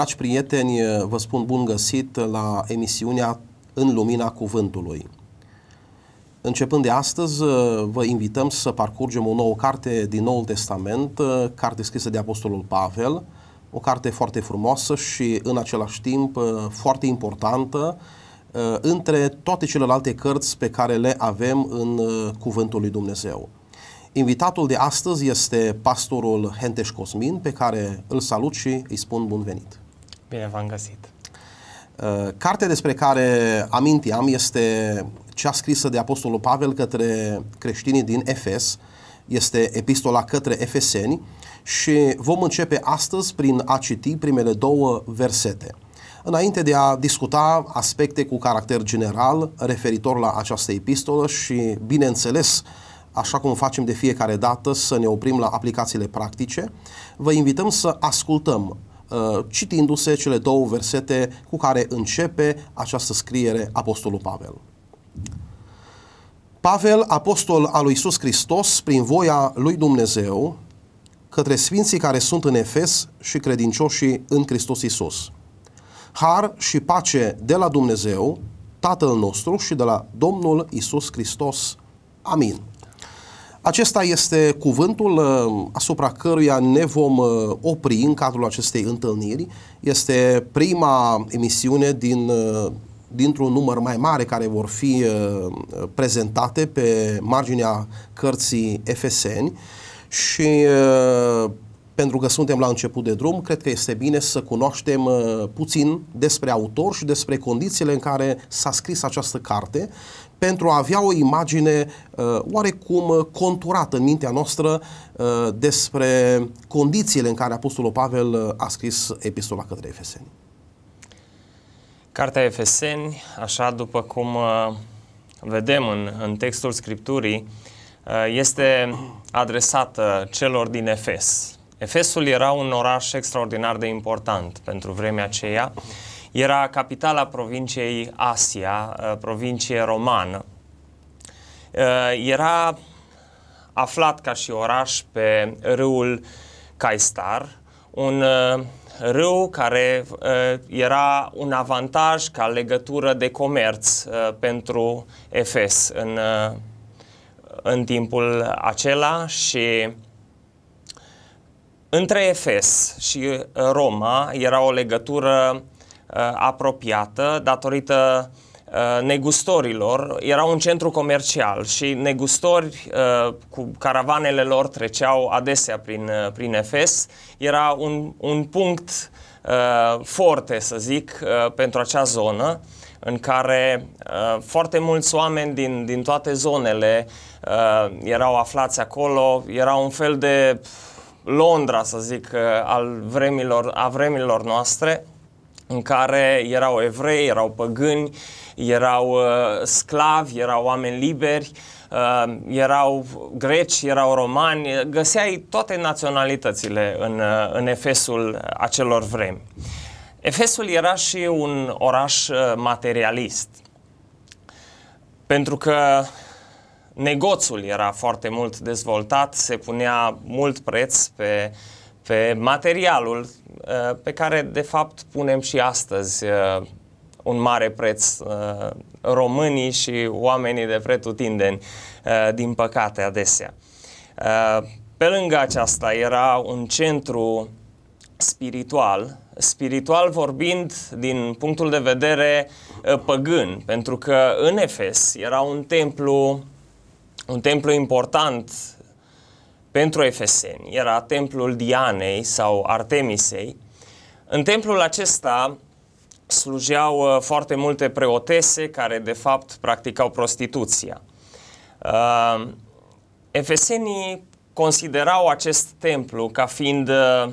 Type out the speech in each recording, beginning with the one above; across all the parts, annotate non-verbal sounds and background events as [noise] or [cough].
Dragi prieteni, vă spun bun găsit la emisiunea În Lumina Cuvântului. Începând de astăzi, vă invităm să parcurgem o nouă carte din Noul Testament, carte scrisă de Apostolul Pavel, o carte foarte frumoasă și în același timp foarte importantă între toate celelalte cărți pe care le avem în Cuvântul lui Dumnezeu. Invitatul de astăzi este pastorul Henteș Cosmin, pe care îl salut și îi spun bun venit. Bine v-am găsit! Uh, Cartea despre care aminteam este cea scrisă de Apostolul Pavel către creștinii din Efes, este epistola către Efeseni și vom începe astăzi prin a citi primele două versete. Înainte de a discuta aspecte cu caracter general referitor la această epistolă și, bineînțeles, așa cum facem de fiecare dată, să ne oprim la aplicațiile practice, vă invităm să ascultăm Uh, citindu-se cele două versete cu care începe această scriere Apostolul Pavel. Pavel, apostol al lui Isus Hristos, prin voia lui Dumnezeu, către sfinții care sunt în Efes și credincioșii în Hristos Isus. Har și pace de la Dumnezeu, Tatăl nostru și de la Domnul Isus Hristos. Amin. Acesta este cuvântul uh, asupra căruia ne vom uh, opri în cadrul acestei întâlniri. Este prima emisiune din, uh, dintr-un număr mai mare care vor fi prezentate pe marginea cărții FSN și pentru că suntem la început de drum, cred că este bine să cunoaștem puțin despre autor și despre condițiile în care s-a scris această carte pentru a avea o imagine uh, oarecum uh, conturată în mintea noastră uh, despre condițiile în care Apostolul Pavel a scris epistola către Efeseni. Cartea Efeseni, așa după cum vedem în, în textul Scripturii, este adresată celor din Efes. Efesul era un oraș extraordinar de important pentru vremea aceea. Uh, era capitala provinciei Asia, uh, provincie romană. Uh, era aflat ca și oraș pe râul Caistar, un uh, râu care era un avantaj ca legătură de comerț pentru Efes în, în timpul acela și între Efes și Roma era o legătură Uh, apropiată datorită uh, negustorilor. Era un centru comercial și negustori uh, cu caravanele lor treceau adesea prin, prin Efes. Era un, un punct foarte să zic, pentru acea zonă în care uh, foarte mulți oameni din, din toate zonele uh, erau aflați acolo, era un fel de Londra, să zic, uh, al vremilor, a vremilor noastre în care erau evrei, erau păgâni, erau uh, sclavi, erau oameni liberi, uh, erau greci, erau romani, găseai toate naționalitățile în, uh, în Efesul acelor vremi. Efesul era și un oraș uh, materialist, pentru că negoțul era foarte mult dezvoltat, se punea mult preț pe uh, pe materialul uh, pe care de fapt punem și astăzi uh, un mare preț uh, românii și oamenii de pretutindeni, din păcate adesea. Pe lângă aceasta era un centru spiritual, spiritual vorbind din punctul de vedere păgân, pentru că în Efes era un templu un templu important pentru Efeseni era templul Dianei sau Artemisei. În templul acesta slujeau uh, foarte multe preotese care de fapt practicau prostituția. Uh, Efesenii considerau acest templu ca fiind uh,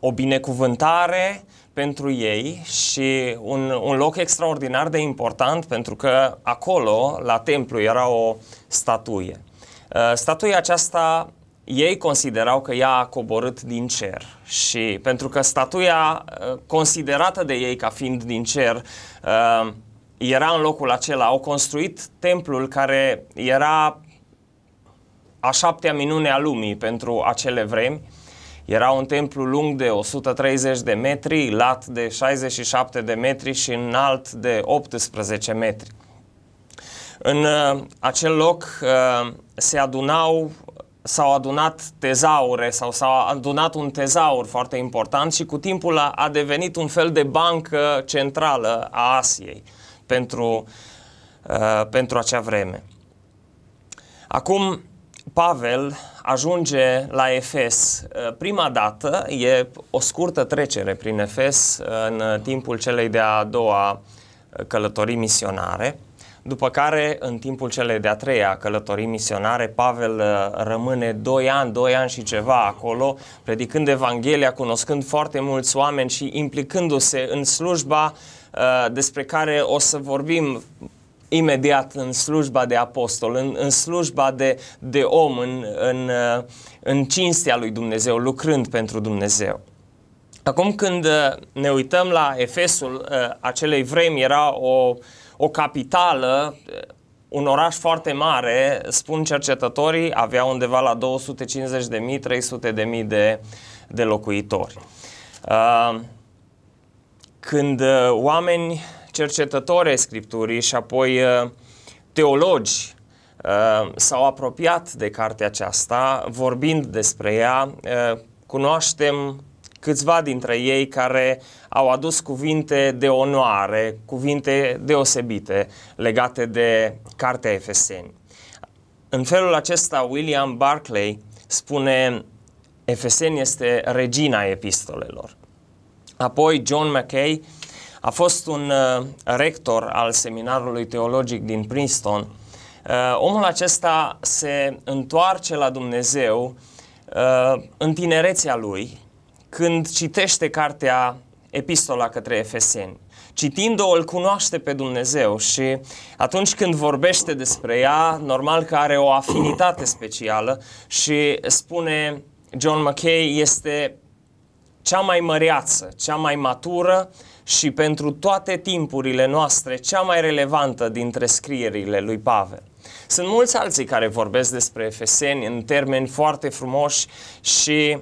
o binecuvântare pentru ei și un, un loc extraordinar de important pentru că acolo, la templu, era o statuie. Statuia aceasta ei considerau că ea a coborât din cer și pentru că statuia uh, considerată de ei ca fiind din cer uh, era în locul acela, au construit templul care era a șaptea minune a lumii pentru acele vremi. Era un templu lung de 130 de metri, lat de 67 de metri și înalt de 18 metri. În uh, acel loc se adunau s-au adunat tezaure sau s-a adunat un tezaur foarte important și cu timpul a, a devenit un fel de bancă centrală a Asiei pentru, uh, pentru acea vreme. Acum, Pavel ajunge la Efes. Uh, prima dată e o scurtă trecere prin Efes uh, în timpul celei de-a doua uh, călătorii misionare după care, în timpul cele de-a treia călătorii misionare, Pavel uh, rămâne 2 ani, 2 ani și ceva acolo, predicând Evanghelia, cunoscând foarte mulți oameni și implicându-se în slujba uh, despre care o să vorbim imediat în slujba de apostol, în, în slujba de, de om, în, în, uh, în cinstea lui Dumnezeu, lucrând pentru Dumnezeu. Acum când ne uităm la Efesul acelei vremi, era o uh, o capitală, un oraș foarte mare, spun cercetătorii, avea undeva la 250.000-300.000 de, de locuitori. Uh, când uh, oameni cercetători ai Scripturii și apoi uh, teologi s-au apropiat de cartea aceasta, vorbind despre ea, cunoaștem câțiva dintre ei care au adus cuvinte de onoare, cuvinte deosebite legate de Cartea Efeseni. În felul acesta, William Barclay spune Efeseni este regina epistolelor. Apoi John McKay a fost un uh, rector al seminarului teologic din Princeton. Uh, omul acesta se întoarce la Dumnezeu uh, în tinerețea lui, când citește cartea Epistola către Efeseni. Citind-o, îl cunoaște pe Dumnezeu și atunci când vorbește despre ea, normal că are o afinitate specială și spune John McKay este cea mai măreață, cea mai matură și pentru toate timpurile noastre cea mai relevantă dintre scrierile lui Pavel. Sunt mulți alții care vorbesc despre Efeseni în termeni foarte frumoși și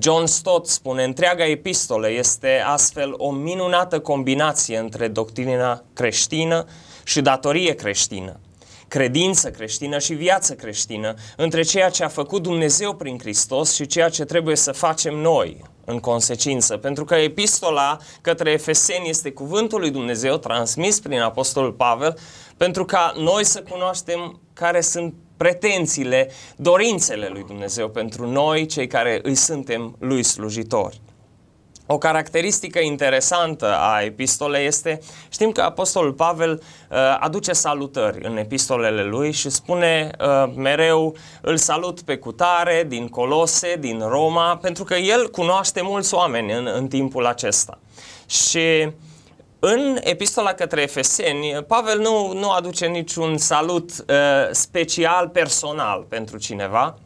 John Stott spune, întreaga epistolă este astfel o minunată combinație între doctrina creștină și datorie creștină, credință creștină și viață creștină, între ceea ce a făcut Dumnezeu prin Hristos și ceea ce trebuie să facem noi în consecință. Pentru că epistola către Efeseni este cuvântul lui Dumnezeu transmis prin Apostolul Pavel pentru ca noi să cunoaștem care sunt pretențiile, dorințele lui Dumnezeu pentru noi, cei care îi suntem lui slujitori. O caracteristică interesantă a epistolei este, știm că Apostolul Pavel uh, aduce salutări în epistolele lui și spune uh, mereu îl salut pe cutare din Colose, din Roma, pentru că el cunoaște mulți oameni în, în timpul acesta. Și uh, în epistola către Efeseni, Pavel nu, nu aduce niciun salut uh, special, personal pentru cineva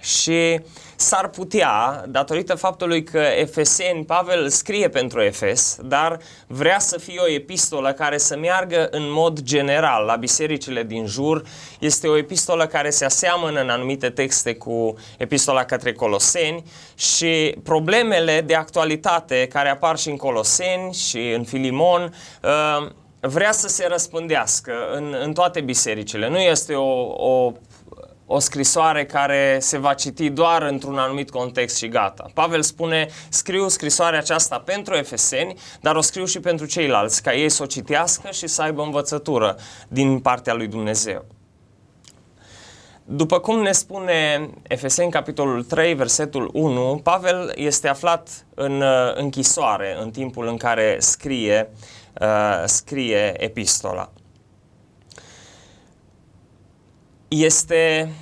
și uh, S-ar putea, datorită faptului că Efeseni, Pavel scrie pentru Efes, dar vrea să fie o epistolă care să meargă în mod general la bisericile din jur. Este o epistolă care se aseamănă în anumite texte cu epistola către Coloseni și problemele de actualitate care apar și în Coloseni și în Filimon uh, vrea să se răspândească în, în toate bisericile. Nu este o, o o scrisoare care se va citi doar într-un anumit context și gata. Pavel spune, scriu scrisoarea aceasta pentru efeseni, dar o scriu și pentru ceilalți, ca ei să o citească și să aibă învățătură din partea lui Dumnezeu. După cum ne spune Efeseni capitolul 3, versetul 1, Pavel este aflat în uh, închisoare în timpul în care scrie, uh, scrie epistola. este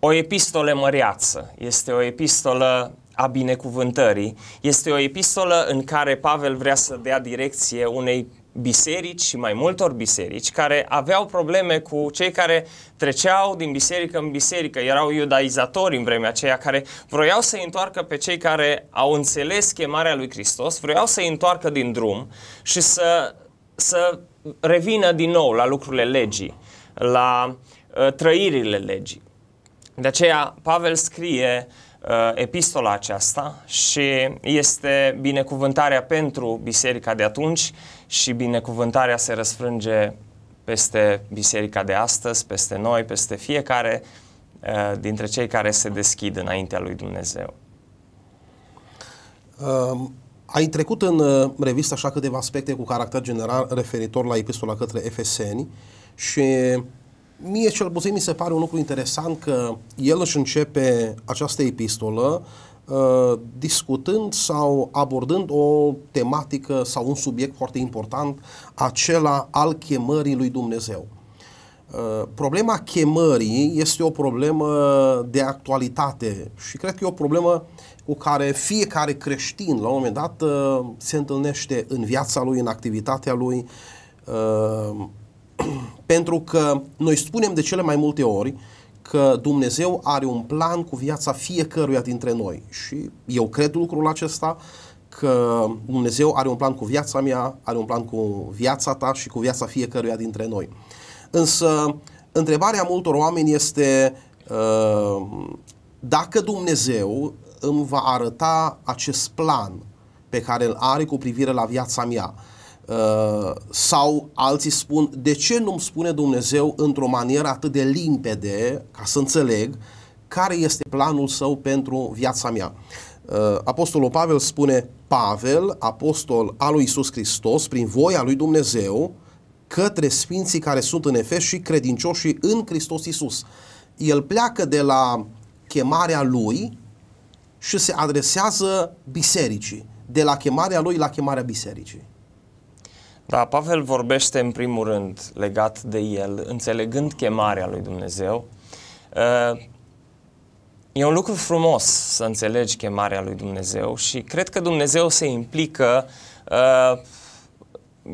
o epistolă măreață, este o epistolă a binecuvântării, este o epistolă în care Pavel vrea să dea direcție unei biserici și mai multor biserici care aveau probleme cu cei care treceau din biserică în biserică, erau iudaizatori în vremea aceea, care vroiau să întoarcă pe cei care au înțeles chemarea lui Hristos, vroiau să întoarcă din drum și să, să revină din nou la lucrurile legii, la Uh, trăirile legii. De aceea Pavel scrie uh, epistola aceasta și este binecuvântarea pentru biserica de atunci și binecuvântarea se răsfrânge peste biserica de astăzi, peste noi, peste fiecare uh, dintre cei care se deschid înaintea lui Dumnezeu. Um. Ai trecut în uh, revistă așa câteva aspecte cu caracter general referitor la epistola către Efeseni și mie cel puțin mi se pare un lucru interesant că el își începe această epistolă uh, discutând sau abordând o tematică sau un subiect foarte important, acela al chemării lui Dumnezeu. Uh, problema chemării este o problemă de actualitate și cred că e o problemă cu care fiecare creștin la un moment dat uh, se întâlnește în viața lui, în activitatea lui, uh, [clears throat] Pentru că noi spunem de cele mai multe ori că Dumnezeu are un plan cu viața fiecăruia dintre noi și eu cred lucrul acesta că Dumnezeu are un plan cu viața mea, are un plan cu viața ta și cu viața fiecăruia dintre noi. Însă, întrebarea multor oameni este uh, dacă Dumnezeu îmi va arăta acest plan pe care îl are cu privire la viața mea, Uh, sau alții spun, de ce nu-mi spune Dumnezeu într-o manieră atât de limpede, ca să înțeleg, care este planul său pentru viața mea. Uh, Apostolul Pavel spune, Pavel, apostol al lui Isus Hristos, prin voia lui Dumnezeu, către sfinții care sunt în Efes și credincioșii în Hristos Isus. El pleacă de la chemarea lui și se adresează bisericii, de la chemarea lui la chemarea bisericii. Da, Pavel vorbește în primul rând legat de el, înțelegând chemarea lui Dumnezeu. E un lucru frumos să înțelegi chemarea lui Dumnezeu și cred că Dumnezeu se implică,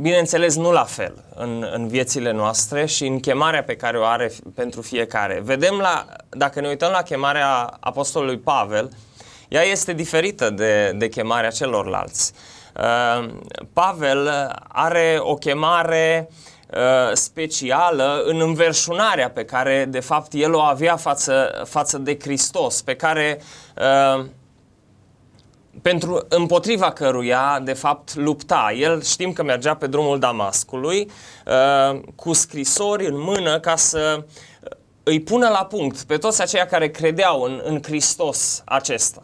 bineînțeles, nu la fel în, în viețile noastre și în chemarea pe care o are pentru fiecare. Vedem la, dacă ne uităm la chemarea Apostolului Pavel, ea este diferită de, de chemarea celorlalți. Uh, Ehm, Pavel are o chemare ehm, specială în înverșunarea pe care de fapt el o avea față, față de Hristos, pe care ehm, pentru împotriva căruia de fapt lupta. El știm că mergea pe drumul Damascului cu scrisori în mână ca să îi pună la punct pe toți aceia care credeau în, în Hristos acesta.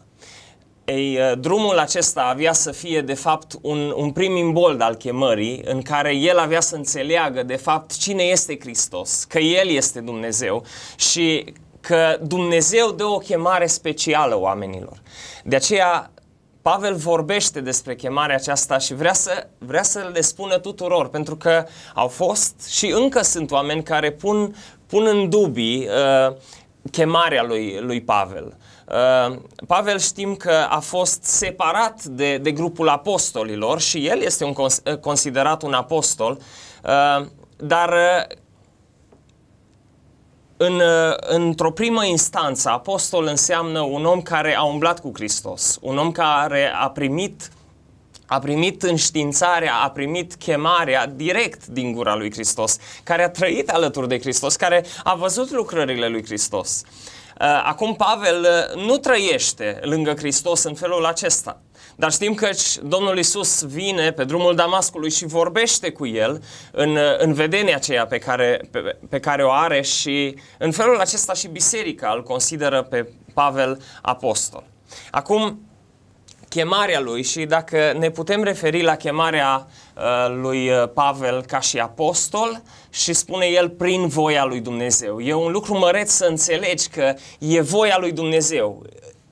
Ei, uh, drumul acesta avea să fie, de fapt, un, un prim imbold al chemării, în care el avea să înțeleagă, de fapt, cine este Hristos, că El este Dumnezeu și că Dumnezeu dă o chemare specială oamenilor. De aceea, Pavel vorbește despre chemarea aceasta și vrea să, vrea să le spună tuturor, pentru că au fost și încă sunt oameni care pun, pun în dubii uh, chemarea lui, lui Pavel. Uh, Pavel știm că a fost separat de, de grupul apostolilor și el este un uh, considerat un apostol, uh, dar în, într-o primă instanță, apostol înseamnă un om care a umblat cu Hristos, un om care a primit a primit înștiințarea, a primit chemarea direct din gura lui Hristos, care a trăit alături de Hristos, care a văzut lucrările lui Hristos. Uh, Uh, acum Pavel uh, nu trăiește lângă Hristos în felul acesta. Dar știm că Domnul Isus vine pe drumul Damascului și vorbește cu el în, uh, în vedenia aceea pe care, pe, pe care o are și în felul acesta și biserica îl consideră pe Pavel apostol. Acum, chemarea lui și dacă ne putem referi la chemarea uh, lui uh, Pavel ca și apostol și spune el prin voia lui Dumnezeu. E un lucru măreț să înțelegi că e voia lui Dumnezeu.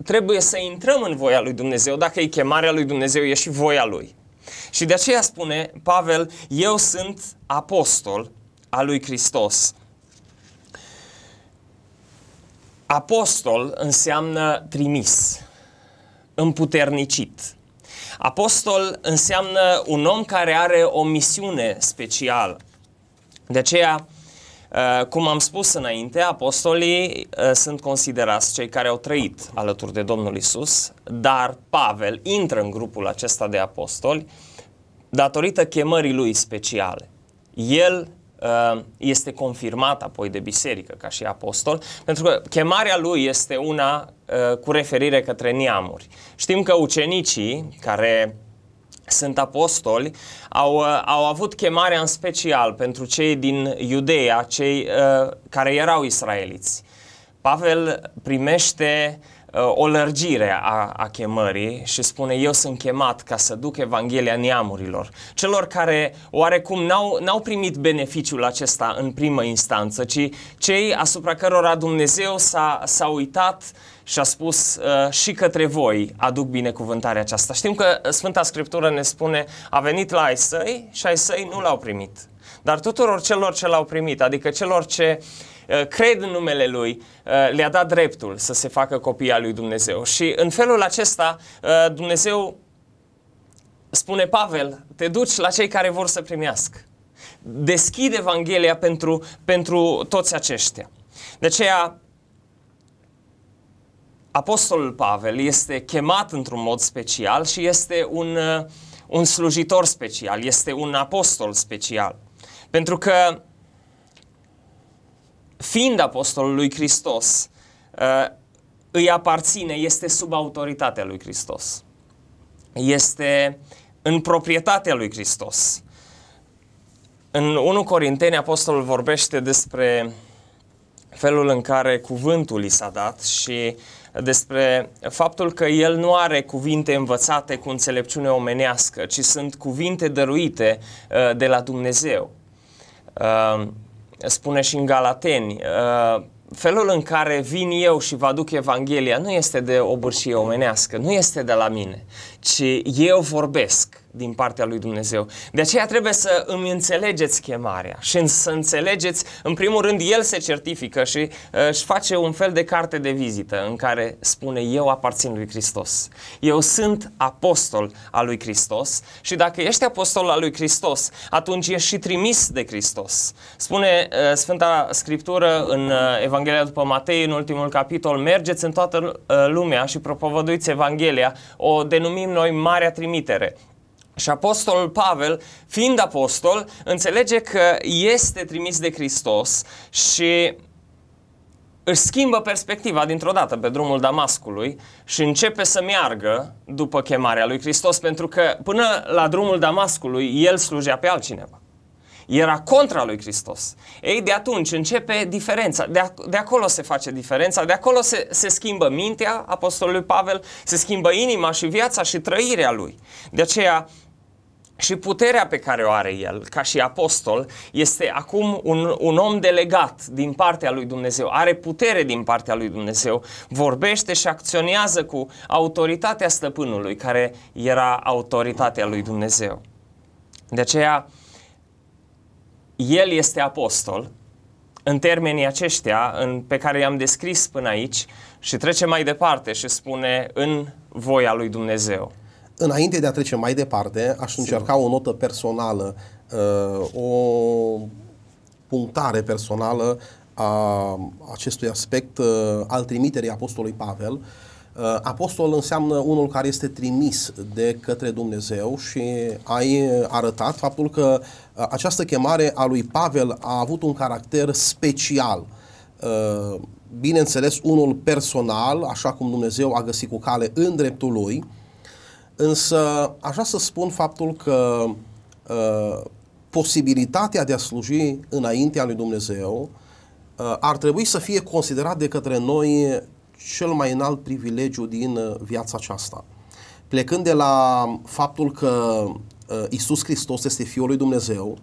Trebuie să intrăm în voia lui Dumnezeu. Dacă e chemarea lui Dumnezeu, e și voia lui. Și de aceea spune Pavel, eu sunt apostol al lui Hristos. Apostol înseamnă trimis împuternicit. Apostol înseamnă un om care are o misiune specială. De aceea, uh, cum am spus înainte, apostolii uh, sunt considerați cei care au trăit alături de Domnul Isus, dar Pavel intră în grupul acesta de apostoli datorită chemării lui speciale. El Uh, este confirmat apoi de biserică ca și apostol, pentru că chemarea lui este una uh, cu referire către neamuri. Știm că ucenicii care sunt apostoli, au, uh, au avut chemarea în special pentru cei din Iudeea, cei care erau israeliți. Pavel primește uh, o lărgire a, a chemării și spune eu sunt chemat ca să duc Evanghelia neamurilor, celor care oarecum n-au, n-au primit beneficiul acesta în primă instanță, ci cei asupra cărora Dumnezeu s-a, s-a uitat și a spus uh, și către voi aduc binecuvântarea aceasta. Știm că uh, Sfânta Scriptură ne spune a venit la ai săi și ai săi nu l-au primit. Dar tuturor celor ce l-au primit, adică celor ce uh, Eh, cred în numele Lui, eh, le-a dat dreptul să se facă copii al lui Dumnezeu. Și în felul acesta eh, Dumnezeu spune Pavel, te duci la cei care vor să primească. Deschid Evanghelia pentru, pentru toți aceștia. De aceea, Apostolul Pavel este chemat într-un mod special și este un, un slujitor special, este un apostol special. Pentru că fiind apostolul lui Hristos, ă, îi aparține, este sub autoritatea lui Hristos. Este în proprietatea lui Hristos. În 1 Corinteni, apostolul vorbește despre felul în care cuvântul i s-a dat și despre faptul că el nu are cuvinte învățate cu înțelepciune omenească, ci sunt cuvinte dăruite ă, de la Dumnezeu. Ă, spune și în Galateni, uh, felul în care vin eu și vă aduc Evanghelia nu este de o bârșie omenească, nu este de la mine, ci eu vorbesc din partea lui Dumnezeu. De aceea trebuie să îmi înțelegeți chemarea și să înțelegeți, în primul rând, El se certifică și uh, își face un fel de carte de vizită în care spune eu aparțin lui Hristos. Eu sunt apostol al lui Hristos și dacă ești apostol al lui Hristos, atunci ești și trimis de Hristos. Spune uh, Sfânta Scriptură în uh, Evanghelia după Matei, în ultimul capitol, mergeți în toată lumea și propovăduiți Evanghelia, o denumim noi Marea Trimitere. Și apostolul Pavel, fiind apostol, înțelege că este trimis de Hristos și își schimbă perspectiva dintr-o dată pe drumul Damascului și începe să meargă după chemarea lui Hristos, pentru că până la drumul Damascului el slujea pe altcineva. Era contra lui Hristos. Ei, de atunci începe diferența, de, ac- de acolo se face diferența, de acolo se, se schimbă mintea apostolului Pavel, se schimbă inima și viața și trăirea lui. De aceea, și puterea pe care o are el, ca și apostol, este acum un, un om delegat din partea lui Dumnezeu. Are putere din partea lui Dumnezeu, vorbește și acționează cu autoritatea stăpânului, care era autoritatea lui Dumnezeu. De aceea, el este apostol, în termenii aceștia în, pe care i-am descris până aici, și trece mai departe și spune în voia lui Dumnezeu. Înainte de a trece mai departe, aș încerca o notă personală, uh, o punctare personală a acestui aspect uh, al trimiterii Apostolului Pavel. Uh, Apostol înseamnă unul care este trimis de către Dumnezeu și ai arătat faptul că această chemare a lui Pavel a avut un caracter special. Bineînțeles, unul personal, așa cum Dumnezeu a găsit cu cale în dreptul lui, Însă aș vrea să spun faptul că uh, posibilitatea de a sluji înaintea lui Dumnezeu uh, ar trebui să fie considerat de către noi cel mai înalt privilegiu din uh, viața aceasta. Plecând de la faptul că uh, Isus Hristos este Fiul lui Dumnezeu,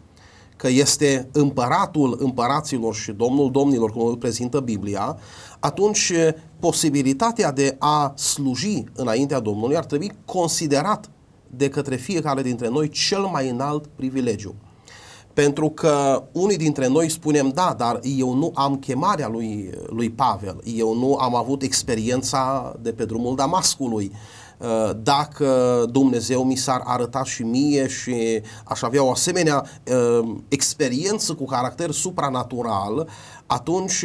că este împăratul împăraților și domnul domnilor, cum îl prezintă Biblia, atunci posibilitatea de a sluji înaintea Domnului ar trebui considerat de către fiecare dintre noi cel mai înalt privilegiu. Pentru că unii dintre noi spunem, da, dar eu nu am chemarea lui, lui Pavel, eu nu am avut experiența de pe drumul Damascului. Uh, dacă Dumnezeu mi s-ar arăta și mie și aș avea o asemenea uh, experiență cu caracter supranatural, atunci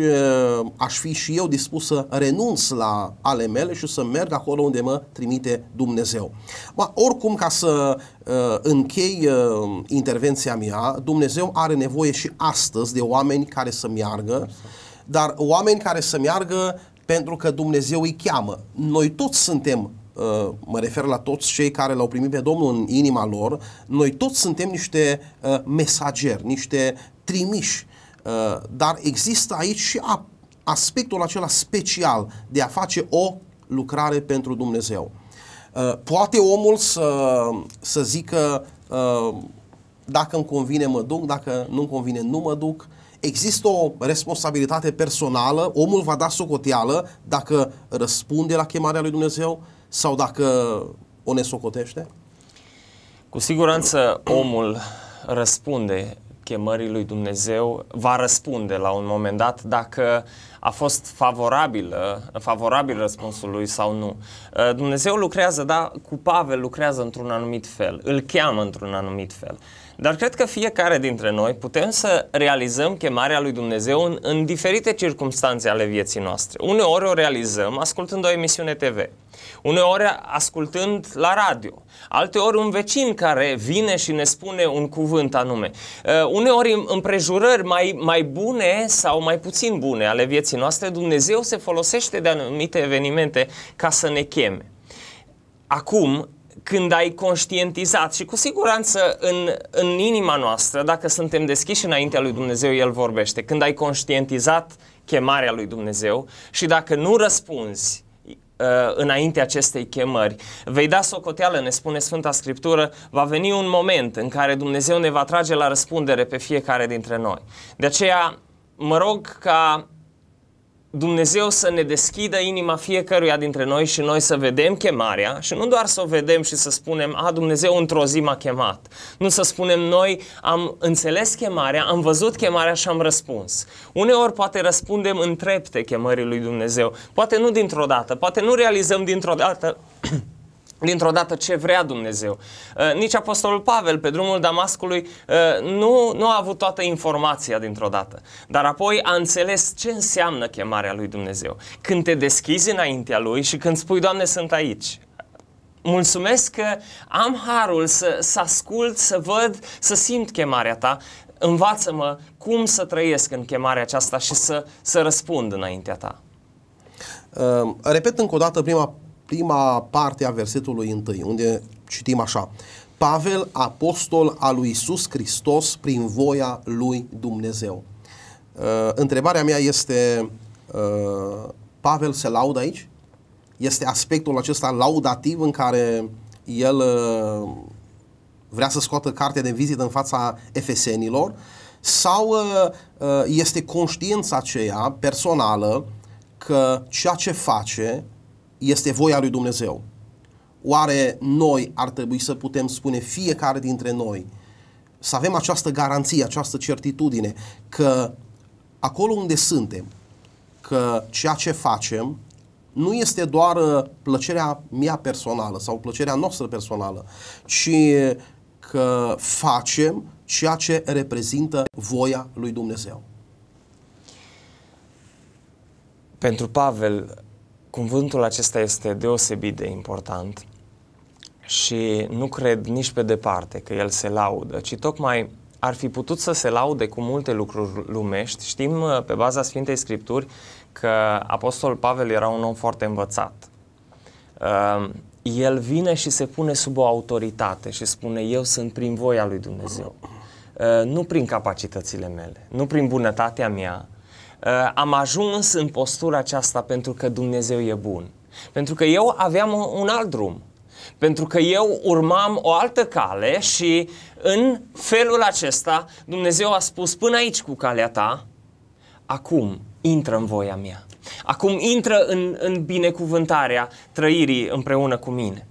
aș fi și eu dispus să renunț la ale mele și să merg acolo unde mă trimite Dumnezeu. Ba, oricum, ca să uh, închei uh, intervenția mea, Dumnezeu are nevoie și astăzi de oameni care să meargă, dar oameni care să meargă pentru că Dumnezeu îi cheamă. Noi toți suntem mă refer la toți cei care l-au primit pe Domnul în inima lor, noi toți suntem niște mesageri, niște trimiși Uh, dar există aici și aspectul acela special de a face o lucrare pentru Dumnezeu. Uh, poate omul să, să zică uh, dacă îmi convine mă duc, dacă nu îmi convine nu mă duc. Există o responsabilitate personală, omul va da socoteală dacă răspunde la chemarea lui Dumnezeu sau dacă o nesocotește? Cu siguranță omul răspunde chemării lui Dumnezeu va răspunde la un moment dat dacă a fost favorabilă, favorabil răspunsul lui sau nu. Ă, Dumnezeu lucrează, da, cu Pavel lucrează într-un anumit fel, îl cheamă într-un anumit fel. Dar cred că fiecare dintre noi putem să realizăm chemarea lui Dumnezeu în, în diferite circunstanțe ale vieții noastre. Uneori o realizăm ascultând o emisiune TV, uneori ascultând la radio, alteori un vecin care vine și ne spune un cuvânt anume. Uh, uneori împrejurări mai, mai bune sau mai puțin bune ale vieții noastre, Dumnezeu se folosește de anumite evenimente ca să ne cheme. Acum, când ai conștientizat și cu siguranță în, în inima noastră, dacă suntem deschiși înaintea lui Dumnezeu, El vorbește, când ai conștientizat chemarea lui Dumnezeu și dacă nu răspunzi uh, înainte acestei chemări. Vei da socoteală, ne spune Sfânta Scriptură, va veni un moment în care Dumnezeu ne va trage la răspundere pe fiecare dintre noi. De aceea mă rog ca Dumnezeu să ne deschidă inima fiecăruia dintre noi și noi să vedem chemarea și nu doar să o vedem și să spunem, a, Dumnezeu într-o zi m-a chemat. Nu să spunem, noi am înțeles chemarea, am văzut chemarea și am răspuns. Uneori poate răspundem în trepte chemării lui Dumnezeu, poate nu dintr-o dată, poate nu realizăm dintr-o dată dintr-o dată ce vrea Dumnezeu. Uh, nici Apostolul Pavel pe drumul Damascului uh, nu, nu a avut toată informația dintr-o dată, dar apoi a înțeles ce înseamnă chemarea lui Dumnezeu. Când te deschizi înaintea lui și când spui, Doamne, sunt aici, mulțumesc că am harul să, să ascult, să văd, să simt chemarea ta, învață-mă cum să trăiesc în chemarea aceasta și să, să răspund înaintea ta. Uh, repet încă o dată prima prima parte a versetului 1, unde citim așa. Pavel, apostol al lui Isus Hristos prin voia lui Dumnezeu. Uh, întrebarea mea este, uh, Pavel se laudă aici? Este aspectul acesta laudativ în care el uh, vrea să scoată cartea de vizită în fața efesenilor? Sau uh, uh, este conștiința aceea personală că ceea ce face este voia lui Dumnezeu. Oare noi ar trebui să putem spune fiecare dintre noi să avem această garanție, această certitudine că acolo unde suntem, că ceea ce facem nu este doar uh, plăcerea mea personală sau plăcerea noastră personală, ci că facem ceea ce reprezintă voia lui Dumnezeu. Pentru Pavel, cuvântul acesta este deosebit de important și nu cred nici pe departe că el se laudă, ci tocmai ar fi putut să se laude cu multe lucruri lumești. Știm uh, pe baza Sfintei Scripturi că Apostol Pavel era un om foarte învățat. Uh, el vine și se pune sub o autoritate și spune eu sunt prin voia lui Dumnezeu, uh, nu prin capacitățile mele, nu prin bunătatea mea, Uh, am ajuns în postura aceasta pentru că Dumnezeu e bun. Pentru că eu aveam un alt drum. Pentru că eu urmam o altă cale și în felul acesta Dumnezeu a spus până aici cu calea ta, acum intră în voia mea. Acum intră în, în binecuvântarea trăirii împreună cu mine.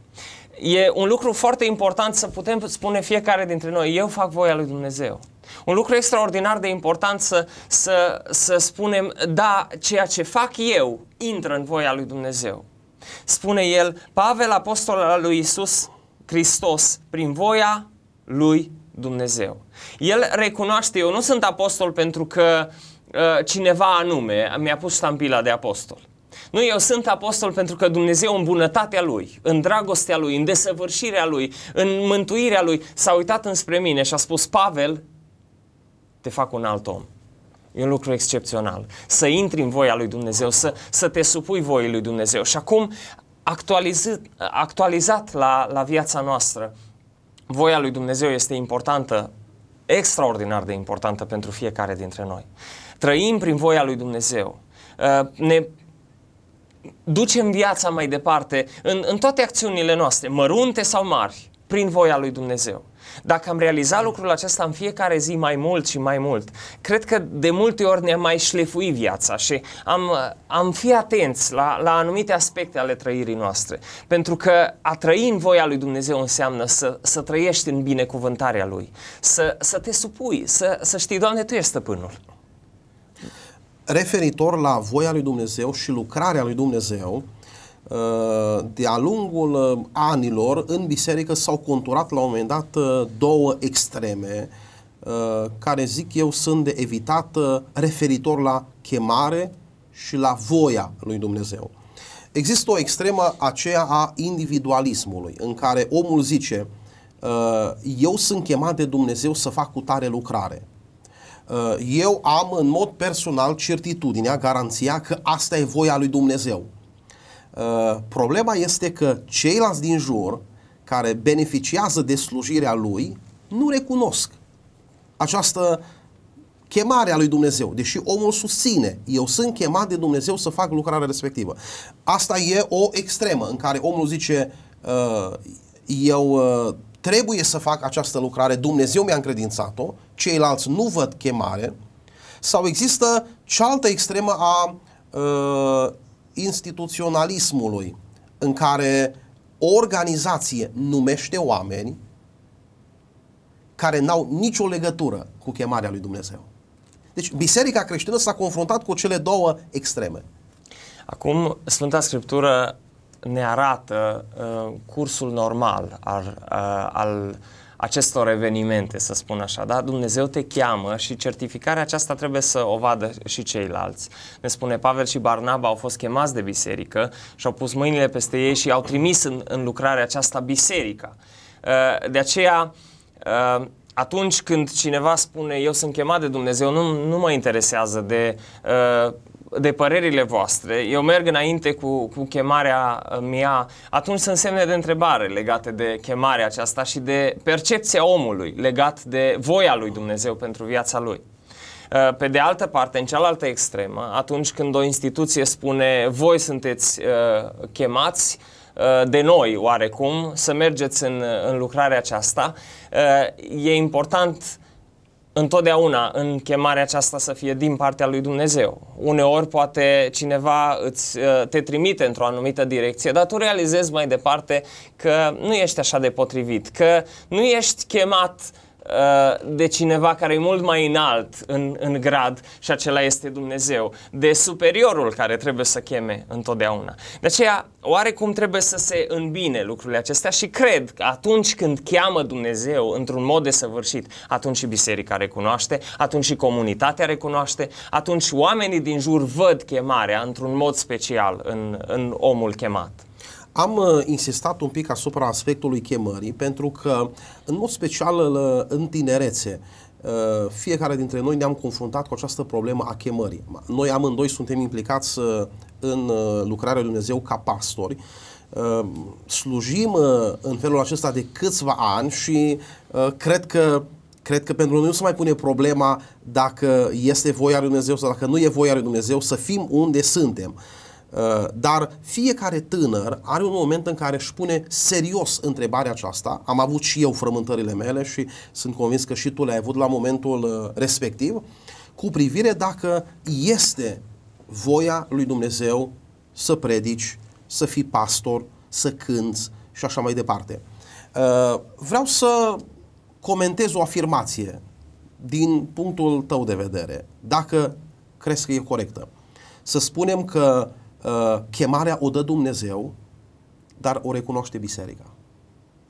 E un lucru foarte important să putem spune fiecare dintre noi, eu fac voia lui Dumnezeu. Un lucru extraordinar de important să, să, să spunem, da, ceea ce fac eu intră în voia lui Dumnezeu. Spune el, Pavel, apostol al lui Isus Hristos, prin voia lui Dumnezeu. El recunoaște, eu nu sunt apostol pentru că uh, cineva anume mi-a pus stampila de apostol. Nu, eu sunt apostol pentru că Dumnezeu în bunătatea Lui, în dragostea Lui, în desăvârșirea Lui, în mântuirea Lui s-a uitat înspre mine și a spus, Pavel, te fac un alt om. E un lucru excepțional. Să intri în voia lui Dumnezeu, să, să te supui voii lui Dumnezeu. Și acum, actualizat, actualizat la, la viața noastră, voia lui Dumnezeu este importantă, extraordinar de importantă pentru fiecare dintre noi. Trăim prin voia lui Dumnezeu. Uh, ne ducem viața mai departe în, în toate acțiunile noastre, mărunte sau mari, prin voia lui Dumnezeu. Dacă am realizat lucrul acesta în fiecare zi mai mult și mai mult, cred că de multe ori ne-am mai șlefuit viața și am, am fi atenți la, la anumite aspecte ale trăirii noastre. Pentru că a trăi în voia lui Dumnezeu înseamnă să, să trăiești în binecuvântarea Lui, să, să te supui, să, să știi, Doamne, Tu ești stăpânul referitor la voia lui Dumnezeu și lucrarea lui Dumnezeu, Uh, de-a lungul uh, anilor în biserică s-au conturat la un moment dat uh, două extreme care zic eu sunt de evitat referitor la chemare și la voia lui Dumnezeu. Există o extremă aceea a individualismului în care omul zice eu sunt chemat de Dumnezeu să fac cu tare lucrare. Eu am în mod personal certitudinea, garanția că asta e voia lui Dumnezeu Uh, problema este că ceilalți din jur care beneficiază de slujirea lui nu recunosc această chemare a lui Dumnezeu, deși omul susține, eu sunt chemat de Dumnezeu să fac lucrarea respectivă. Asta e o extremă în care omul zice, uh, eu uh, trebuie să fac această lucrare, Dumnezeu mi-a încredințat-o, ceilalți nu văd chemare, sau există cealaltă extremă a instituționalismului în care o organizație numește oameni care n-au nicio legătură cu chemarea lui Dumnezeu. Deci biserica creștină s-a confruntat cu cele două extreme. Acum, Sfânta Scriptură ne arată uh, cursul normal al, uh, al acestor evenimente, să spun așa, da? Dumnezeu te cheamă și certificarea aceasta trebuie să o vadă și ceilalți. Ne spune Pavel și Barnaba au fost chemați de biserică și au pus mâinile peste ei și au trimis în, în lucrarea aceasta biserica. Uh, de aceea, uh, atunci când cineva spune eu sunt chemat de Dumnezeu, nu, nu mă interesează de uh, de părerile voastre, eu merg înainte cu, cu chemarea uh, mea, atunci sunt semne de întrebare legate de chemarea aceasta și de percepția omului legat de voia lui Dumnezeu pentru viața lui. Uh, pe de altă parte, în cealaltă extremă, atunci când o instituție spune voi sunteți uh, chemați de noi oarecum să mergeți în, în lucrarea aceasta, e important întotdeauna în chemarea aceasta să fie din partea lui Dumnezeu. Uneori poate cineva îți, uh, te trimite într-o anumită direcție, dar tu realizezi mai departe că nu ești așa de potrivit, că nu ești chemat uh, Uh, de cineva care e mult mai înalt în, în grad și acela este Dumnezeu, de superiorul care trebuie să cheme întotdeauna. De aceea, oarecum trebuie să se îmbine lucrurile acestea și cred că atunci când cheamă Dumnezeu într-un mod desăvârșit, atunci și biserica recunoaște, atunci și comunitatea recunoaște, atunci oamenii din jur văd chemarea într-un mod special în, în omul chemat. Am uh, insistat un pic asupra aspectului chemării, pentru că, în mod special uh, în tinerețe, uh, fiecare dintre noi ne-am confruntat cu această problemă a chemării. Noi amândoi suntem implicați în lucrarea lui Dumnezeu ca pastori. Slujim în felul acesta de câțiva ani și cred că cred că pentru noi nu se mai pune problema dacă este voia lui Dumnezeu sau dacă nu e voia lui Dumnezeu, să fim unde suntem. Uh, Uh, dar fiecare tânăr are un moment în care își pune serios întrebarea aceasta. Am avut și eu frământările mele și sunt convins că și tu le-ai avut la momentul uh, respectiv, cu privire dacă este voia lui Dumnezeu să predici, să fii pastor, să cânți și așa mai departe. Uh, vreau să comentez o afirmație din punctul tău de vedere, dacă crezi că e corectă. Să spunem că Uh, chemarea o dă Dumnezeu, dar o recunoaște biserica.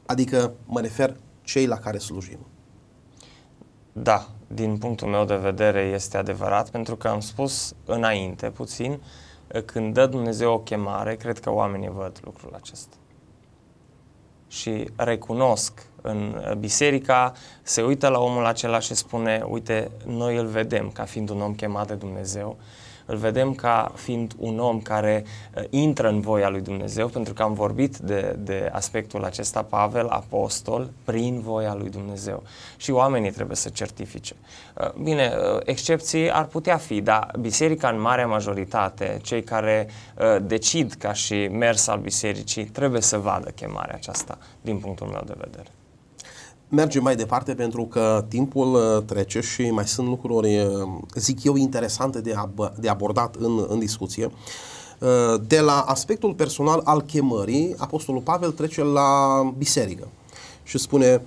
Adică mă refer cei la care slujim. Da, din punctul meu de vedere este adevărat, pentru că am spus înainte puțin, uh, când dă Dumnezeu o chemare, cred că oamenii văd lucrul acesta. Și recunosc în uh, biserica, se uită la omul acela și spune, uite, noi îl vedem ca fiind un om chemat de Dumnezeu, uh, îl vedem ca fiind un om care uh, intră în voia lui Dumnezeu, pentru că am vorbit de, de aspectul acesta, Pavel, apostol, prin voia lui Dumnezeu. Și oamenii trebuie să certifice. Uh, bine, uh, excepții ar putea fi, dar biserica în marea majoritate, cei care decid ca și mers al bisericii, trebuie să vadă chemarea aceasta, din punctul meu de vedere mergem mai departe pentru că timpul uh, trece și mai sunt lucruri, uh, zic eu, interesante de, ab- de abordat în, în discuție. Uh, de la aspectul personal al chemării, Apostolul Pavel trece la biserică și spune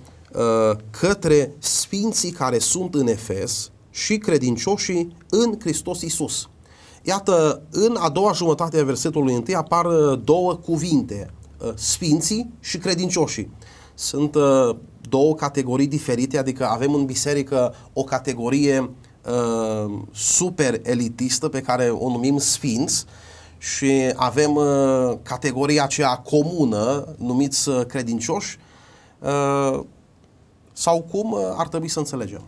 către sfinții care sunt în Efes și credincioșii în Hristos Isus. Iată, în a doua jumătate a versetului 1 apar două cuvinte, sfinții și credincioșii. Sunt două categorii diferite, adică avem în biserică o categorie uh, super elitistă pe care o numim sfinți și avem uh, categoria aceea comună, numiți uh, credincioși, uh, sau cum uh, ar trebui să înțelegem?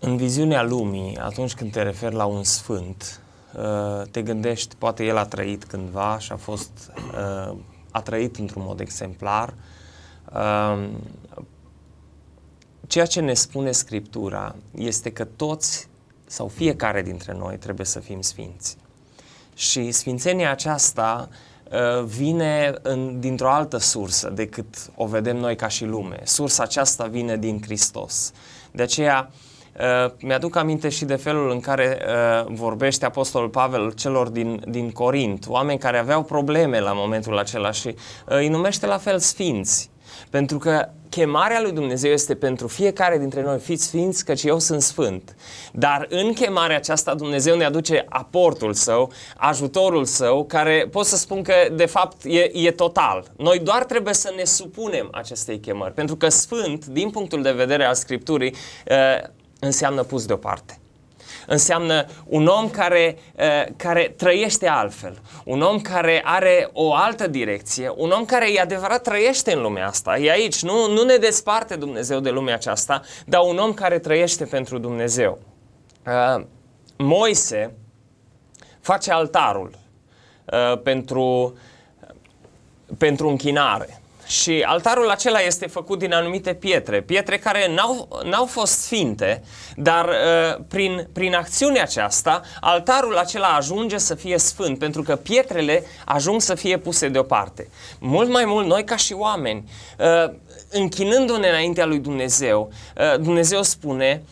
În viziunea lumii, atunci când te referi la un sfânt, uh, te gândești, poate el a trăit cândva și a fost a trăit într-un mod exemplar. Ehm, ceea ce ne spune Scriptura este că toți sau fiecare dintre noi trebuie să fim sfinți. Și sfințenia aceasta vine în, dintr-o altă sursă decât o vedem noi ca și lume. Sursa aceasta vine din Hristos. De aceea, uh, Uh, mi-aduc aminte și de felul în care uh, vorbește Apostolul Pavel celor din, din Corint, oameni care aveau probleme la momentul acela și uh, îi numește la fel sfinți. Pentru că chemarea lui Dumnezeu este pentru fiecare dintre noi, fiți sfinți, căci eu sunt sfânt. Dar în chemarea aceasta Dumnezeu ne aduce aportul său, ajutorul său, care pot să spun că de fapt e, e total. Noi doar trebuie să ne supunem acestei chemări, pentru că sfânt, din punctul de vedere al Scripturii, uh, înseamnă pus deoparte. Înseamnă un om care, eh, care trăiește altfel, un om care are o altă direcție, un om care e adevărat trăiește în lumea asta, e aici, nu, nu ne desparte Dumnezeu de lumea aceasta, dar un om care trăiește pentru Dumnezeu. Eh, Moise face altarul eh, pentru, pentru închinare. Și altarul acela este făcut din anumite pietre, pietre care n-au, n-au fost sfinte, dar uh, prin, prin acțiunea aceasta, altarul acela ajunge să fie sfânt, pentru că pietrele ajung să fie puse deoparte. Mult mai mult, noi ca și oameni, uh, închinându-ne înaintea lui Dumnezeu, uh, Dumnezeu spune,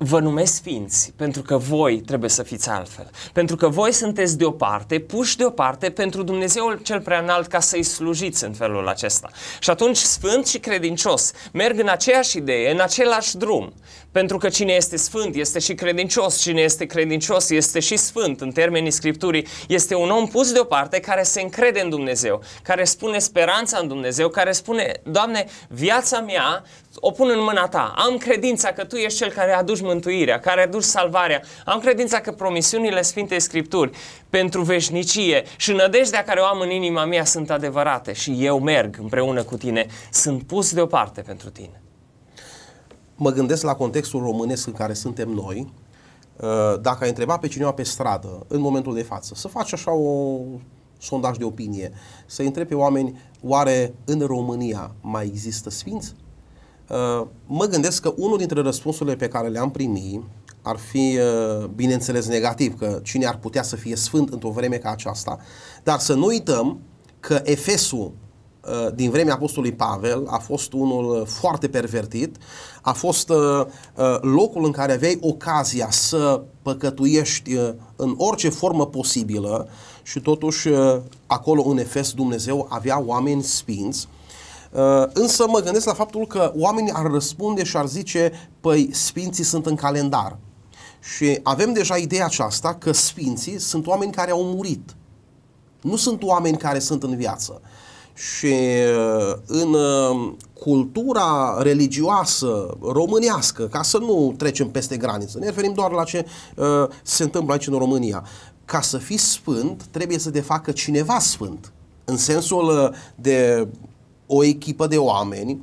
vă numesc sfinți, pentru că voi trebuie să fiți altfel. Pentru că voi sunteți deoparte, puși deoparte pentru Dumnezeul cel prea înalt ca să-i slujiți în felul acesta. Și atunci sfânt și credincios merg în aceeași idee, în același drum. Pentru că cine este sfânt este și credincios, cine este credincios este și sfânt, în termenii Scripturii, este un om pus deoparte care se încrede în Dumnezeu, care spune speranța în Dumnezeu, care spune, Doamne, viața mea o pun în mâna ta. Am credința că tu ești cel care aduci mântuirea, care aduci salvarea. Am credința că promisiunile Sfintei Scripturi pentru veșnicie și nădejdea care o am în inima mea sunt adevărate și eu merg împreună cu tine. Sunt pus deoparte pentru tine. Mă gândesc la contextul românesc în care suntem noi. Uh, dacă ai întrebat pe cineva pe stradă, în momentul de față, să faci așa o sondaj de opinie, să întrebi pe oameni, oare în România mai există sfinți? Uh, mă gândesc că unul dintre răspunsurile pe care le-am primit ar fi, uh, bineînțeles, negativ, că cine ar putea să fie sfânt într-o vreme ca aceasta, dar să nu uităm că Efesul uh, din vremea Apostolului Pavel a fost unul foarte pervertit, a fost locul în care aveai ocazia să păcătuiești în orice formă posibilă și totuși acolo în Efes Dumnezeu avea oameni spinți Uh, însă mă gândesc la faptul că oamenii ar răspunde și ar zice, păi sfinții sunt în calendar. Și avem deja ideea aceasta că sfinții sunt oameni care au murit. Nu sunt oameni care sunt în viață. Și uh, în uh, cultura religioasă românească, ca să nu trecem peste graniță, ne referim doar la ce se întâmplă aici în România. Ca să fii sfânt, trebuie să te facă cineva sfânt. În sensul de o echipă de oameni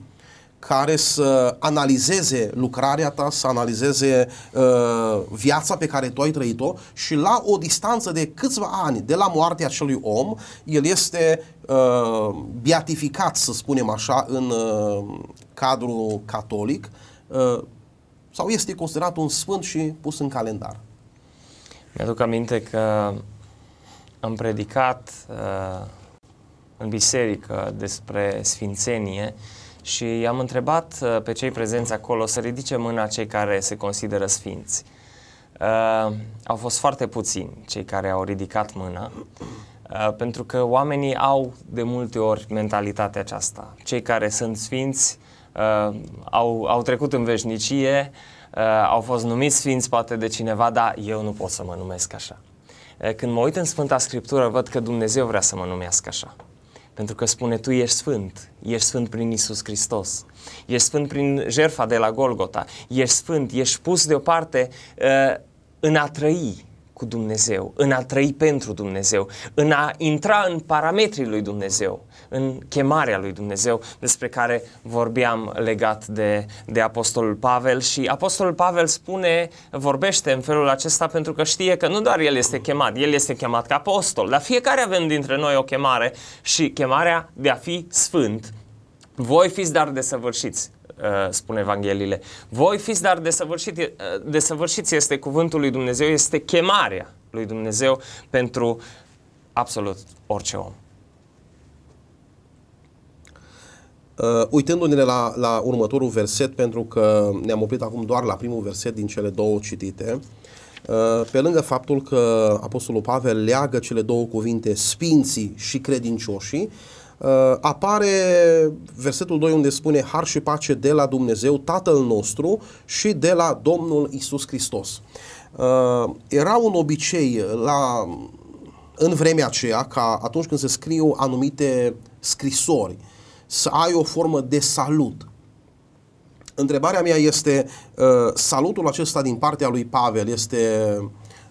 care să analizeze lucrarea ta, să analizeze uh, viața pe care tu ai trăit-o și la o distanță de câțiva ani de la moartea acelui om, el este uh, beatificat, să spunem așa, în uh, cadrul catolic uh, sau este considerat un sfânt și pus în calendar. Mi-aduc aminte că am predicat uh, în biserică despre sfințenie și am întrebat uh, pe cei prezenți acolo să ridice mâna cei care se consideră sfinți. Uh, au fost foarte puțini cei care au ridicat mâna, uh, pentru că oamenii au de multe ori mentalitatea aceasta. Cei care sunt sfinți uh, au, au trecut în veșnicie, uh, au fost numiți sfinți poate de cineva, dar eu nu pot să mă numesc așa. Uh, când mă uit în Sfânta Scriptură, văd că Dumnezeu vrea să mă numească așa. Pentru că spune, tu ești sfânt, ești sfânt prin Isus Hristos, ești sfânt prin jertfa de la Golgota, ești sfânt, ești pus deoparte uh, în a trăi cu Dumnezeu, în a trăi pentru Dumnezeu, în a intra în parametrii lui Dumnezeu, în chemarea lui Dumnezeu despre care vorbeam legat de, de Apostolul Pavel și Apostolul Pavel spune, vorbește în felul acesta pentru că știe că nu doar el este chemat, el este chemat ca apostol, dar fiecare avem dintre noi o chemare și chemarea de a fi sfânt voi fiți dar desăvârșiți, Uh, spune Evangheliile. Voi fiți, dar desăvârșit, uh, desăvârșiți este cuvântul lui Dumnezeu, este chemarea lui Dumnezeu pentru absolut orice om. Uh, uitându-ne la, la următorul verset, pentru că ne-am oprit acum doar la primul verset din cele două citite, uh, pe lângă faptul că Apostolul Pavel leagă cele două cuvinte, spinții și credincioșii, uh, Uh, apare versetul 2 unde spune Har și pace de la Dumnezeu Tatăl nostru și de la Domnul Isus Hristos. Uh, era un obicei la, în vremea aceea ca atunci când se scriu anumite scrisori să ai o formă de salut. Întrebarea mea este, uh, salutul acesta din partea lui Pavel este uh,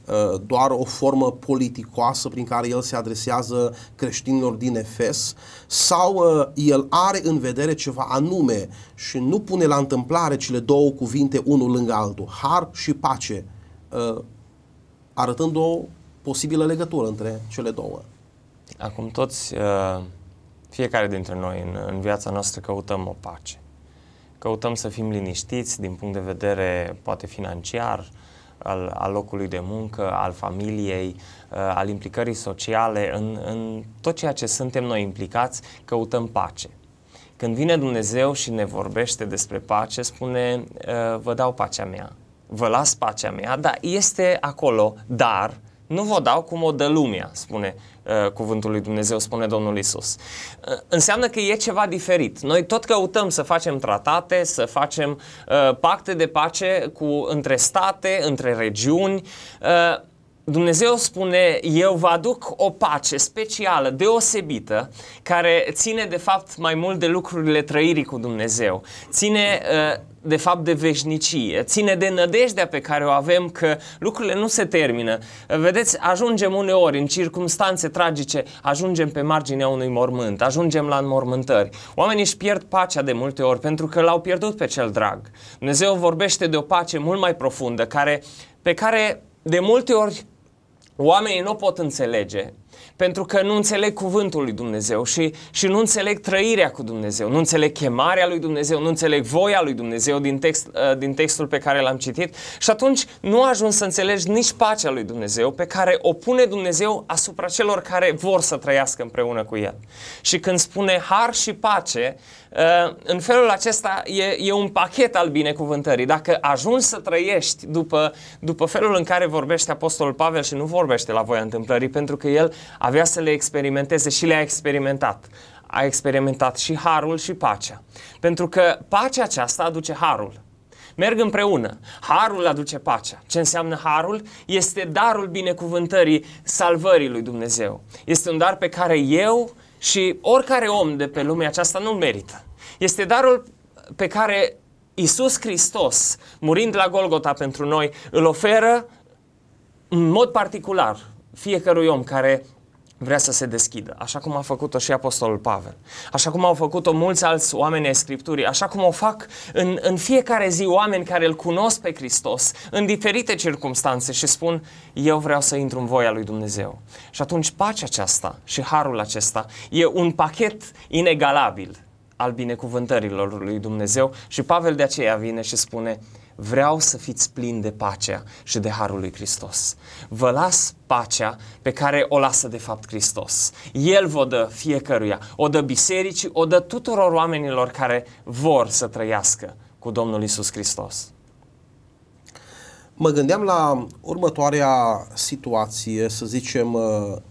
Uh, doar o formă politicoasă prin care el se adresează creștinilor din Efes sau uh, el are în vedere ceva anume și nu pune la întâmplare cele două cuvinte unul lângă altul, har și pace, uh, arătând o posibilă legătură între cele două. Acum toți, fiecare dintre noi în, viața noastră căutăm o pace. Căutăm să fim liniștiți din punct de vedere poate financiar, uh, al, al locului de muncă, al familiei, uh, al implicării sociale, în, în tot ceea ce suntem noi implicați, căutăm pace. Când vine Dumnezeu și ne vorbește despre pace, spune, uh, vă dau pacea mea, vă las pacea mea, dar este acolo, dar nu vă dau cum o dă lumea, spune uh, cuvântul lui Dumnezeu, spune Domnul Isus. Uh, înseamnă că e ceva diferit. Noi tot căutăm să facem tratate, să facem uh, pacte de pace cu între state, între regiuni. Uh, Dumnezeu spune, eu vă aduc o pace specială, deosebită, care ține de fapt mai mult de lucrurile trăirii cu Dumnezeu. Ține uh, de fapt de veșnicie, ține de nădejdea pe care o avem că lucrurile nu se termină. Vedeți, ajungem uneori în circunstanțe tragice, ajungem pe marginea unui mormânt, ajungem la înmormântări. Oamenii își pierd pacea de multe ori pentru că l-au pierdut pe cel drag. Dumnezeu vorbește de o pace mult mai profundă, care, pe care de multe ori oamenii nu pot înțelege pentru că nu înțeleg cuvântul lui Dumnezeu și, și nu înțeleg trăirea cu Dumnezeu, nu înțeleg chemarea lui Dumnezeu, nu înțeleg voia lui Dumnezeu din, text, uh, din textul pe care l-am citit și atunci nu ajung să înțelegi nici pacea lui Dumnezeu pe care o pune Dumnezeu asupra celor care vor să trăiască împreună cu El. Și când spune har și pace, uh, în felul acesta e, e un pachet al binecuvântării. Dacă ajungi să trăiești după, după felul în care vorbește Apostolul Pavel și nu vorbește la voia întâmplării, pentru că el avea să le experimenteze și le-a experimentat. A experimentat și harul și pacea. Pentru că pacea aceasta aduce harul. Merg împreună. Harul aduce pacea. Ce înseamnă harul? Este darul binecuvântării salvării lui Dumnezeu. Este un dar pe care eu și oricare om de pe lumea aceasta nu-l merită. Este darul pe care Isus Hristos, murind la Golgota pentru noi, îl oferă în mod particular fiecărui om care vrea să se deschidă, așa cum a făcut-o și Apostolul Pavel, așa cum au făcut-o mulți alți oameni ai Scripturii, așa cum o fac în, în fiecare zi oameni care îl cunosc pe Hristos în diferite circunstanțe și spun, eu vreau să intru în voia lui Dumnezeu. Și atunci pacea aceasta și harul acesta e un pachet inegalabil al binecuvântărilor lui Dumnezeu și Pavel de aceea vine și spune, vreau să fiți plini de pacea și de harul lui Hristos. Vă las pacea pe care o lasă de fapt Hristos. El vă dă fiecăruia, o dă bisericii, o dă tuturor oamenilor care vor să trăiască cu Domnul Isus Hristos. Mă gândeam la următoarea situație, să zicem, uh,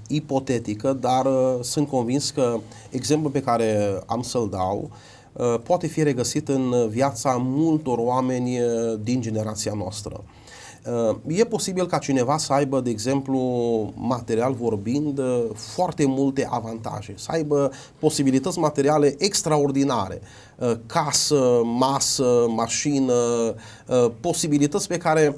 ipotetică, dar uh, sunt convins că exemplul pe care am să-l dau uh, Uh, poate fi regăsit în uh, viața multor oameni uh, din generația noastră. E posibil ca cineva să aibă, de exemplu, material vorbind, foarte multe avantaje, să aibă posibilități materiale extraordinare, casă, masă, mașină, posibilități pe care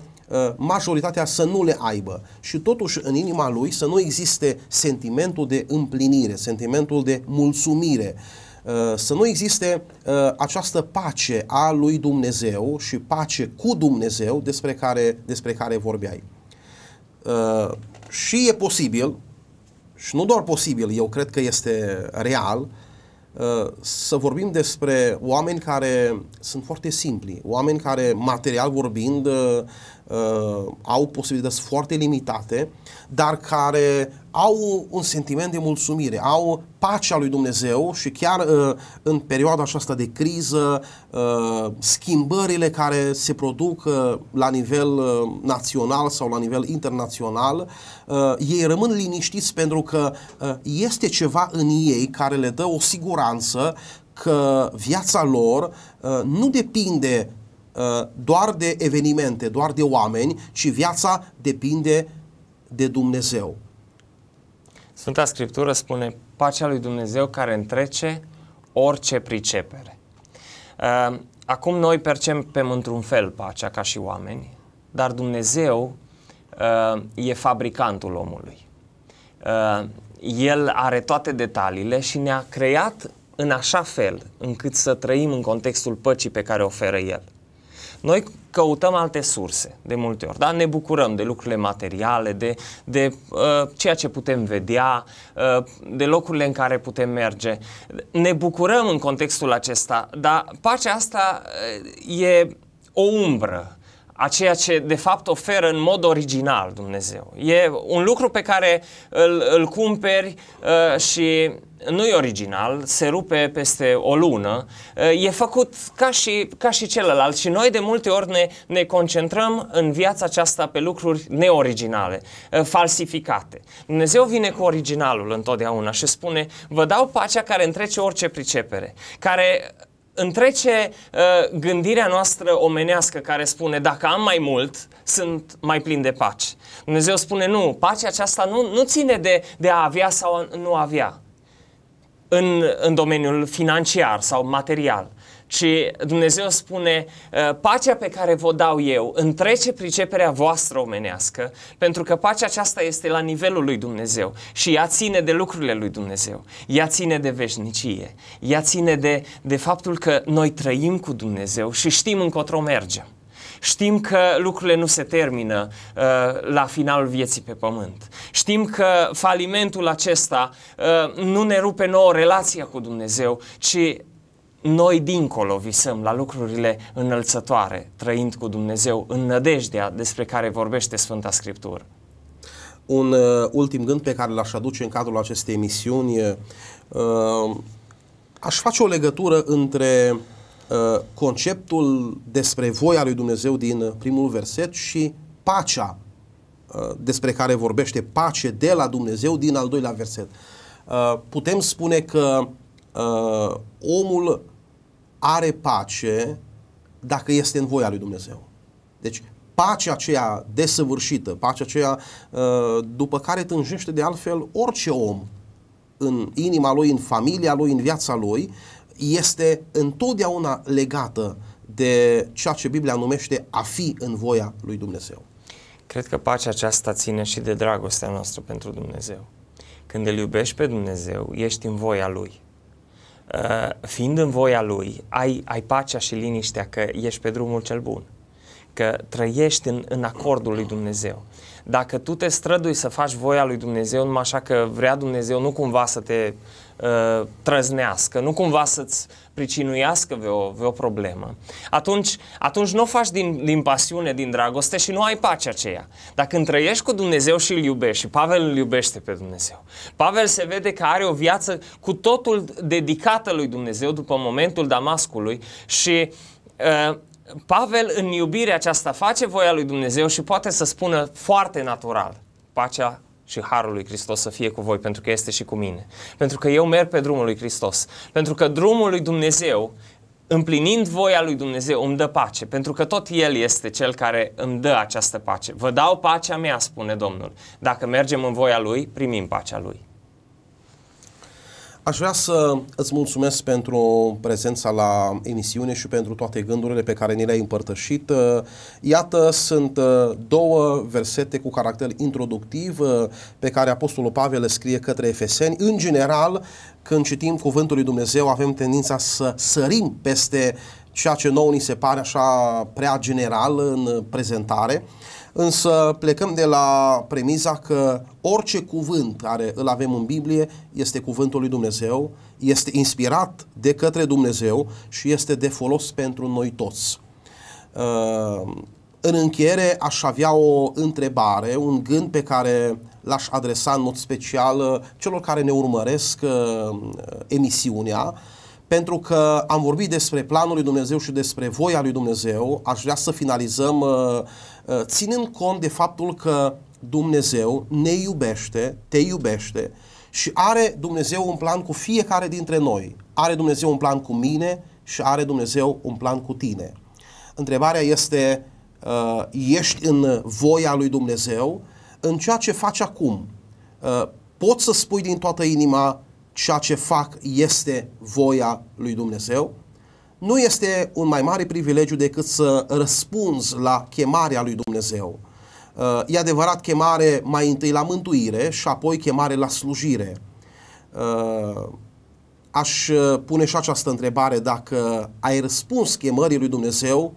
majoritatea să nu le aibă și totuși în inima lui să nu existe sentimentul de împlinire, sentimentul de mulțumire, uh, Uh, să nu existe uh, această pace a lui Dumnezeu și pace cu Dumnezeu despre care, despre care vorbeai. Uh, și e posibil, și nu doar posibil, eu cred că este real, să vorbim despre oameni care sunt foarte simpli, oameni care, material vorbind, uh, au posibilități foarte limitate, dar care au un sentiment de mulțumire, au pacea lui Dumnezeu și chiar uh, în perioada aceasta de criză, uh, schimbările care se produc uh, la nivel uh, național sau la nivel internațional, uh, ei rămân liniștiți pentru că uh, este ceva în ei care le dă o siguranță că viața lor uh, nu depinde Uh, doar de evenimente, doar de oameni, ci viața depinde de Dumnezeu. Sfânta Scriptură spune pacea lui Dumnezeu care întrece orice pricepere. Uh, acum noi percepem într-un fel pacea ca și oameni, dar Dumnezeu uh, e fabricantul omului. El are toate detaliile și ne-a creat în așa fel încât să trăim în contextul păcii pe care o oferă El. Noi căutăm alte surse de multe ori, dar ne bucurăm de lucrurile materiale, de, de uh, ceea ce putem vedea, uh, de locurile în care putem merge. Ne bucurăm în contextul acesta, dar pacea asta uh, e o umbră a ceea ce de fapt oferă în mod original Dumnezeu. E un lucru pe care îl, îl cumperi uh, și nu e original, se rupe peste o lună, uh, e făcut ca și, ca și celălalt și noi de multe ori ne, ne concentrăm în viața aceasta pe lucruri neoriginale, uh, falsificate. Dumnezeu vine cu originalul întotdeauna și spune, vă dau pacea care întrece orice pricepere, care întrece uh, gândirea noastră omenească care spune dacă am mai mult, sunt mai plin de pace. Dumnezeu spune nu, pacea aceasta nu, nu ține de, de a avea sau a nu avea în, în domeniul financiar sau material ci Dumnezeu spune, ă, pacea pe care vă dau eu întrece priceperea voastră omenească, pentru că pacea aceasta este la nivelul lui Dumnezeu și ea ține de lucrurile lui Dumnezeu, ea ține de veșnicie, ea ține de, de faptul că noi trăim cu Dumnezeu și știm încotro mergem. Știm că lucrurile nu se termină uh, la finalul vieții pe pământ. Știm că falimentul acesta uh, nu ne rupe nouă relația cu Dumnezeu, ci noi dincolo visăm la lucrurile înălțătoare, trăind cu Dumnezeu în nădejdea despre care vorbește Sfânta Scriptură. Un uh, ultim gând pe care l-aș aduce în cadrul acestei emisiuni, uh, aș face o legătură între uh, conceptul despre voia lui Dumnezeu din primul verset și pacea uh, despre care vorbește, pace de la Dumnezeu din al doilea verset. Uh, putem spune că uh, omul are pace dacă este în voia lui Dumnezeu. Deci pacea aceea desăvârșită, pacea aceea uh, după care tânjește de altfel orice om în inima lui, în familia lui, în viața lui, este întotdeauna legată de ceea ce Biblia numește a fi în voia lui Dumnezeu. Cred că pacea aceasta ține și de dragostea noastră pentru Dumnezeu. Când îl iubești pe Dumnezeu, ești în voia Lui. Uh, fiind în voia Lui, ai, ai pacea și liniștea că ești pe drumul cel bun, că trăiești în, în acordul lui Dumnezeu. Dacă tu te strădui să faci voia lui Dumnezeu, numai așa că vrea Dumnezeu nu cumva să te Uh, trăznească, nu cumva să-ți pricinuiască vreo, vreo problemă, atunci, atunci nu o faci din, din pasiune, din dragoste și nu ai pacea aceea. Dacă trăiești cu Dumnezeu și îl iubești și Pavel îl iubește pe Dumnezeu, Pavel se vede că are o viață cu totul dedicată lui Dumnezeu după momentul Damascului și uh, Pavel în iubirea aceasta face voia lui Dumnezeu și poate să spună foarte natural, pacea și harul lui Hristos să fie cu voi, pentru că este și cu mine. Pentru că eu merg pe drumul lui Hristos. Pentru că drumul lui Dumnezeu, împlinind voia lui Dumnezeu, îmi dă pace. Pentru că tot El este Cel care îmi dă această pace. Vă dau pacea mea, spune Domnul. Dacă mergem în voia Lui, primim pacea Lui. Aș vrea să îți mulțumesc pentru prezența la emisiune și pentru toate gândurile pe care ni le-ai împărtășit. Iată, sunt uh, două versete cu caracter introductiv uh, pe care Apostolul Pavel le scrie către Efeseni. În general, când citim Cuvântul lui Dumnezeu, avem tendința să sărim peste ceea ce nouă ni se pare așa prea general în prezentare. Însă plecăm de la premiza că orice cuvânt care îl avem în Biblie este cuvântul lui Dumnezeu, este inspirat de către Dumnezeu și este de folos pentru noi toți. Uh, în încheiere aș avea o întrebare, un gând pe care l-aș adresa în mod special uh, celor care ne urmăresc uh, emisiunea, pentru că am vorbit despre planul lui Dumnezeu și despre voia lui Dumnezeu, aș vrea să finalizăm Uh, ținând cont de faptul că Dumnezeu ne iubește, te iubește și are Dumnezeu un plan cu fiecare dintre noi. Are Dumnezeu un plan cu mine și are Dumnezeu un plan cu tine. Întrebarea este, uh, ești în voia lui Dumnezeu în ceea ce faci acum. Uh, poți să spui din toată inima ceea ce fac este voia lui Dumnezeu? nu este un mai mare privilegiu decât să răspunzi la chemarea lui Dumnezeu. Uh, e adevărat chemare mai întâi la mântuire și apoi chemare la slujire. Uh, aș uh, pune și această întrebare dacă ai răspuns chemării lui Dumnezeu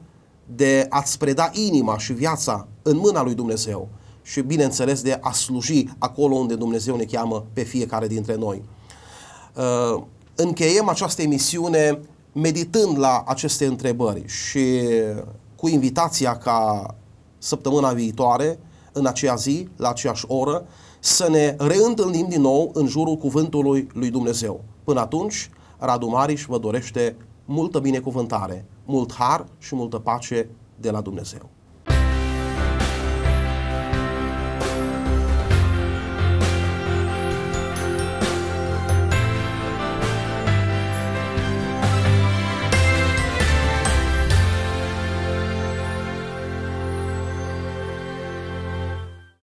de a-ți preda inima și viața în mâna lui Dumnezeu și, bineînțeles, de a sluji acolo unde Dumnezeu ne cheamă pe fiecare dintre noi. Încheiem această emisiune meditând la aceste întrebări și cu invitația ca săptămâna viitoare, în aceea zi, la aceeași oră, să ne reîntâlnim din nou în jurul cuvântului lui Dumnezeu. Până atunci, Radu Mariș vă dorește multă binecuvântare, mult har și multă pace de la Dumnezeu.